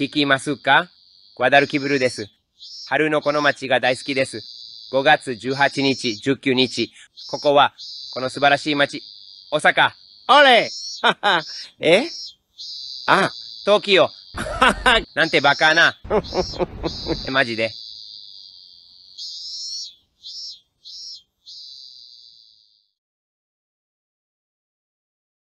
聞きますかワダルキブルです。春のこの街が大好きです。5月18日、19日。ここは、この素晴らしい街、大阪。あれはは、えあ、東京。なんてバカな。マジで。